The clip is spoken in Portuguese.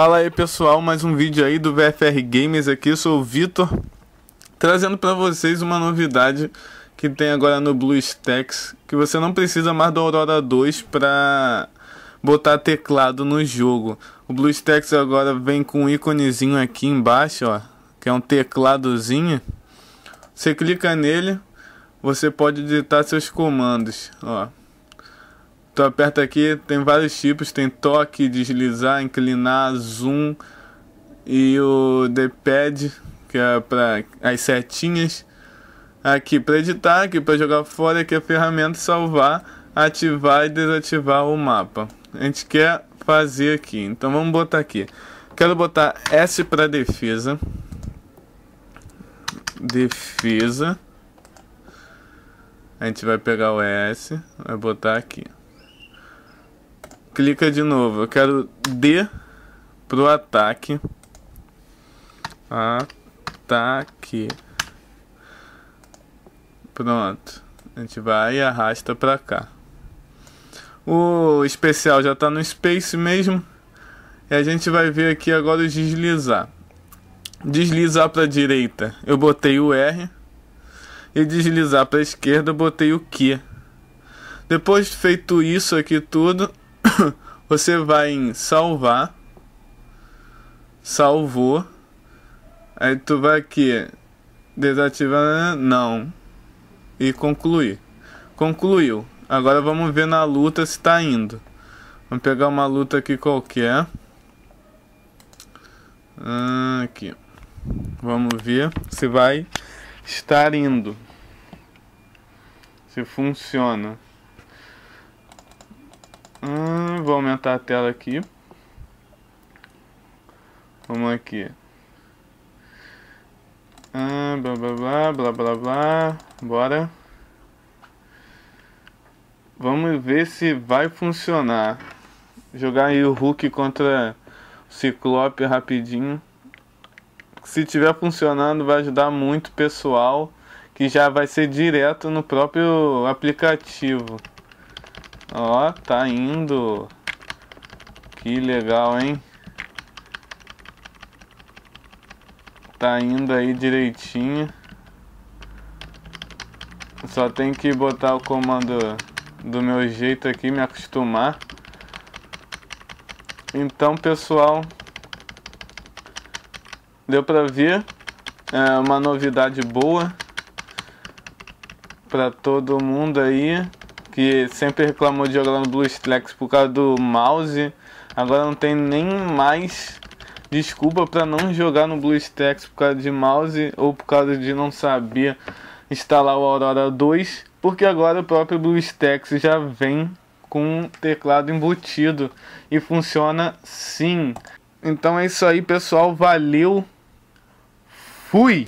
Fala aí pessoal, mais um vídeo aí do VFR Games aqui, eu sou o Vitor Trazendo para vocês uma novidade que tem agora no BlueStacks Que você não precisa mais do Aurora 2 para botar teclado no jogo O BlueStacks agora vem com um íconezinho aqui embaixo, ó Que é um tecladozinho Você clica nele, você pode digitar seus comandos, ó Tu então, aperta aqui, tem vários tipos, tem toque, deslizar, inclinar, zoom e o D-pad, que é para as setinhas. Aqui para editar, aqui para jogar fora, aqui é a ferramenta salvar, ativar e desativar o mapa. A gente quer fazer aqui, então vamos botar aqui. Quero botar S para defesa. Defesa. A gente vai pegar o S, vai botar aqui clica de novo. Eu quero D pro ataque. Ataque. Pronto. A gente vai e arrasta pra cá. O especial já tá no space mesmo. E a gente vai ver aqui agora o deslizar. Deslizar para direita, eu botei o R. E deslizar para esquerda, eu botei o Q. Depois feito isso aqui tudo, você vai em salvar, salvou, aí tu vai aqui, desativar, não, e concluir. Concluiu. Agora vamos ver na luta se tá indo. Vamos pegar uma luta aqui qualquer. Ah, aqui. Vamos ver se vai estar indo. Se funciona. Hum, vou aumentar a tela aqui. Vamos aqui. Ah, blá blá blá, blá blá blá. Bora. Vamos ver se vai funcionar. Jogar aí o Hulk contra o Ciclope rapidinho. Se tiver funcionando, vai ajudar muito o pessoal. Que já vai ser direto no próprio aplicativo. Ó, tá indo. Que legal, hein? Tá indo aí direitinho. Só tem que botar o comando do meu jeito aqui, me acostumar. Então, pessoal, deu pra ver é uma novidade boa para todo mundo aí que sempre reclamou de jogar no BlueStacks por causa do mouse, agora não tem nem mais desculpa para não jogar no BlueStacks por causa de mouse ou por causa de não saber instalar o Aurora 2, porque agora o próprio BlueStacks já vem com um teclado embutido e funciona sim. Então é isso aí, pessoal. Valeu. Fui.